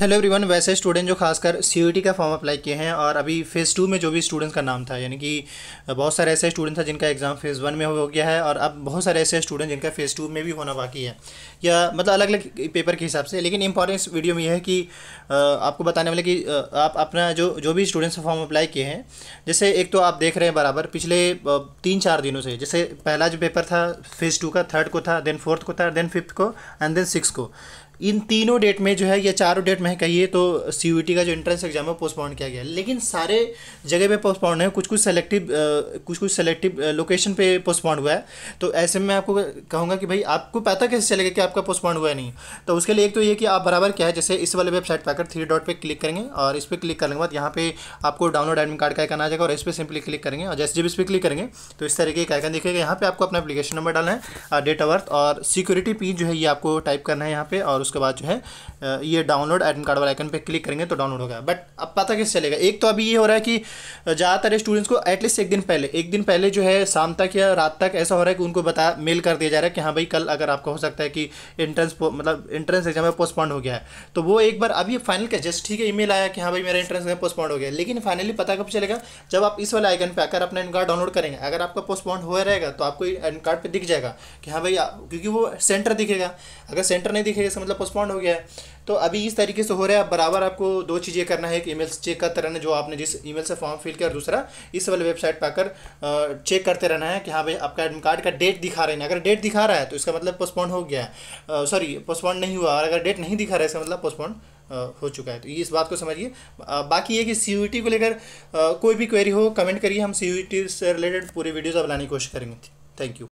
hello everyone वैसे student जो खासकर सी का फॉर्म अप्लाई किए हैं और अभी फ़ेज़ टू में जो भी स्टूडेंट्स का नाम था यानी कि बहुत सारे ऐसे स्टूडेंट था जिनका एग्ज़ाम फ़ेज़ वन में हो गया है और अब बहुत सारे ऐसे स्टूडेंट जिनका फ़ेज़ टू में भी होना बाकी है या मतलब अलग अलग पेपर के हिसाब से लेकिन इंपॉर्टेंस वीडियो में यह है कि आपको बताने वाले कि आप अपना जो जो भी स्टूडेंट्स फॉर्म अप्लाई किए हैं जैसे एक तो आप देख रहे हैं बराबर पिछले तीन चार दिनों से जैसे पहला जो पेपर था फ़ेज़ टू का थर्ड को था देन फोर्थ को था देन फिफ्थ को एंड देन सिक्स को इन तीनों डेट में जो है ये चारों डेट में कहिए तो सी का जो एंट्रेंस एग्जाम है पोस्टपोन किया गया लेकिन सारे जगह पे पोस्टपोन है कुछ कुछ सेलेक्टिव कुछ कुछ सेलेक्टिव लोकेशन पे पोस्टपोन हुआ है तो ऐसे में मैं आपको कहूँगा कि भाई आपको पता कैसे चलेगा कि आपका पोस्टपोन हुआ है नहीं तो उसके लिए एक तो ये कि आप बराबर क्या है जैसे इस वाले वेबसाइट पर आकर थ्री डॉट पर क्लिक करेंगे और इस पर क्लिक करने के बाद यहाँ पे आपको डाउनलोड एडमिट कार्ड का आइकन आ जाएगा और इस पर सिंपली क्लिक करेंगे और जैसे जब इस पर क्लिक करेंगे तो इस तरीके का आइकन दिखेगा यहाँ पर आपको अपना अपलीकेशन नंबर डालना है डेट ऑफ बर्थ और सिक्योरिटी पी जो है ये आपको टाइप करना है यहाँ पर और उसके बाद जो है ये डाउनलोड एडमिट कार्ड वाले आइकन पर क्लिक करेंगे तो डाउनलोड होगा बट अब पता कैसे चलेगा एक तो अभी ये हो रहा है कि ज़्यादातर स्टूडेंट्स को एटलीस्ट एक दिन पहले एक दिन पहले जो है शाम तक या रात तक ऐसा हो रहा है कि उनको बता मेल कर दिया जा रहा है कि हाँ भाई कल अगर आपको हो सकता है कि एंट्रेंस मतलब एंट्रेंस एग्जाम में पोस्टपोन हो गया है तो वो एक बार अभी फाइनल का जस्ट ठीक है मेल आया कि हाँ भाई मेरा एंट्रेंस एग्जाम पोस्टपॉन्ड हो गया लेकिन फाइनली पता कब चलेगा जब आप इस वाले आइकन पर आकर अपना एन कार्ड डाउनलोड करेंगे अगर आपका पोस्टपॉन्ड हो रहेगा तो आपको एन कार्ड पर दिख जाएगा कि हाँ भाई क्योंकि वो सेंटर दिखेगा अगर सेंटर नहीं दिखेगा मतलब पोस्टपॉन्ड हो गया है तो अभी इस तरीके से हो रहा है बराबर आपको दो चीज़ें करना है एक ईमेल चेक करते रहना जो आपने जिस ईमेल से फॉर्म फिल किया और दूसरा इस वाले वेबसाइट पर आकर चेक करते रहना है कि हाँ भाई आपका एडमिट कार्ड का डेट दिखा रहे हैं अगर डेट दिखा रहा है तो इसका मतलब पोस्टपॉन्ड हो गया है सॉरी पोस्टपॉन्ड नहीं हुआ और अगर डेट नहीं दिखा रहा है इसका मतलब पोस्टपॉन्ड हो चुका है तो ये इस बात को समझिए बाकी ये कि सी को लेकर कोई भी क्वेरी हो कमेंट करिए हम सी से रिलेटेड पूरे वीडियोज़ अब लाने की कोशिश करेंगे थैंक यू